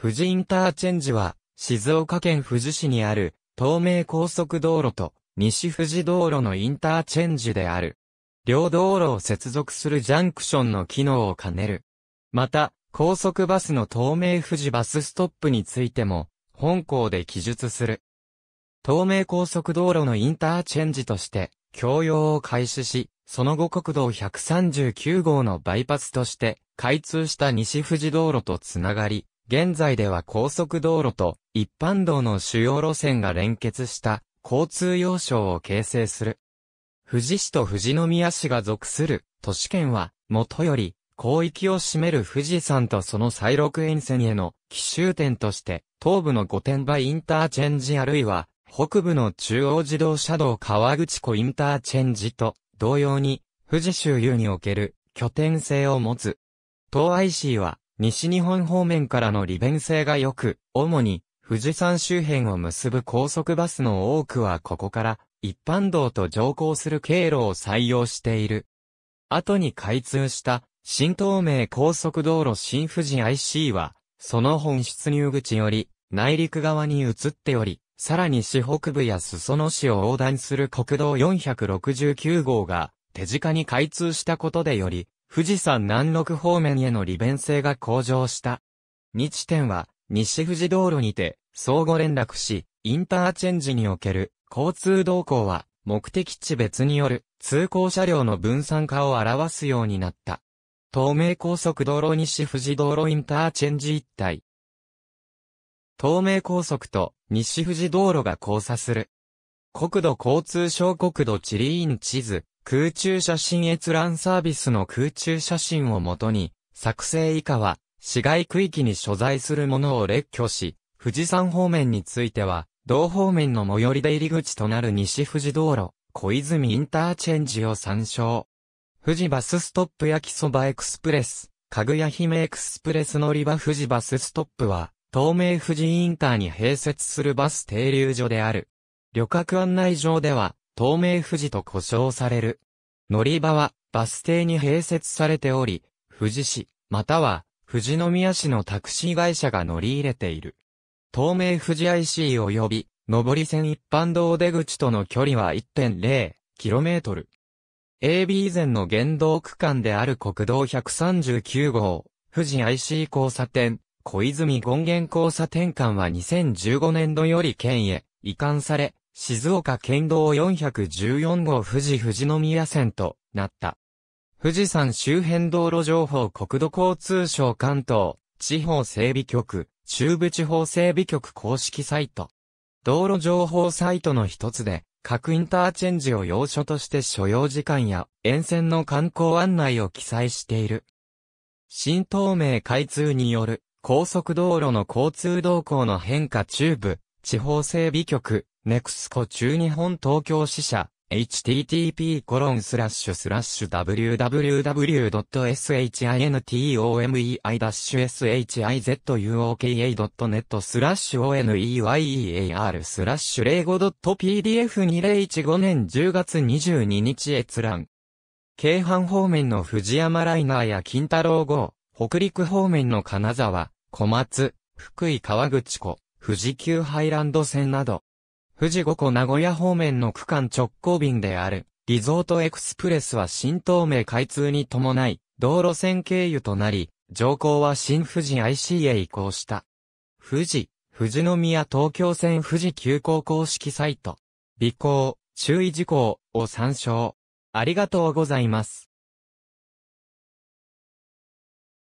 富士インターチェンジは、静岡県富士市にある、東名高速道路と、西富士道路のインターチェンジである。両道路を接続するジャンクションの機能を兼ねる。また、高速バスの東名富士バスストップについても、本校で記述する。東名高速道路のインターチェンジとして、供用を開始し、その後国道139号のバイパスとして、開通した西富士道路とつながり、現在では高速道路と一般道の主要路線が連結した交通要衝を形成する。富士市と富士宮市が属する都市圏は、もとより、広域を占める富士山とその再録沿線への奇襲点として、東部の御殿場インターチェンジあるいは、北部の中央自動車道川口湖インターチェンジと、同様に、富士周遊における拠点性を持つ。東 IC は、西日本方面からの利便性が良く、主に富士山周辺を結ぶ高速バスの多くはここから一般道と乗降する経路を採用している。後に開通した新東名高速道路新富士 IC は、その本出入口より内陸側に移っており、さらに市北部や裾野市を横断する国道469号が手近に開通したことでより富士山南麓方面への利便性が向上した。日点は、西富士道路にて、相互連絡し、インターチェンジにおける交通動向は、目的地別による通行車両の分散化を表すようになった。東名高速道路西富士道路インターチェンジ一帯。東名高速と西富士道路が交差する。国土交通省国土地理院地図、空中写真閲覧サービスの空中写真をもとに、作成以下は、市街区域に所在するものを列挙し、富士山方面については、同方面の最寄り出入り口となる西富士道路、小泉インターチェンジを参照。富士バスストップや木そばエクスプレス、かぐや姫エクスプレス乗り場富士バスストップは、東名富士インターに併設するバス停留所である。旅客案内上では、東名富士と呼称される。乗り場はバス停に併設されており、富士市、または富士宮市のタクシー会社が乗り入れている。東名富士 IC 及び、上り線一般道出口との距離は 1.0km。AB 以前の原動区間である国道139号、富士 IC 交差点、小泉権現交差点間は2015年度より県へ移管され、静岡県道414号富士富士宮線となった。富士山周辺道路情報国土交通省関東地方整備局中部地方整備局公式サイト。道路情報サイトの一つで、各インターチェンジを要所として所要時間や沿線の観光案内を記載している。新東名開通による高速道路の交通動向の変化中部地方整備局ネクスコ中日本東京支社、http://www.shintomei-shizuoka.net スラッシュ oneyear スラッシュ 05.pdf2015 年10月22日閲覧。京阪方面の藤山ライナーや金太郎号、北陸方面の金沢、小松、福井川口湖、富士急ハイランド線など、富士五湖名古屋方面の区間直行便である、リゾートエクスプレスは新東名開通に伴い、道路線経由となり、乗降は新富士 IC へ移行した。富士、富士宮東京線富士急行公式サイト、備行、注意事項を参照。ありがとうございます。